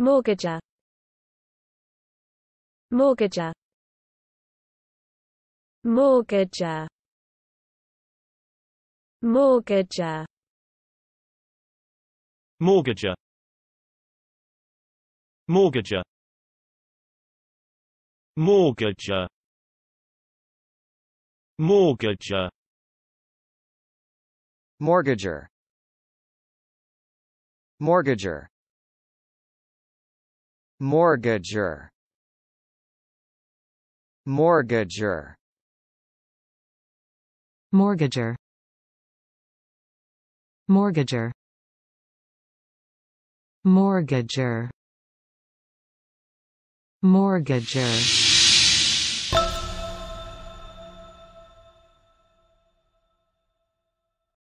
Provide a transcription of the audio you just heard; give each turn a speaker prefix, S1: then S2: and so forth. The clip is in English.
S1: mortgager mortgager mortgager mortgager mortgager mortgager mortgager mortgager mortgager mortgager mortgager mortgager mortgager mortgager
S2: mortgager mortgager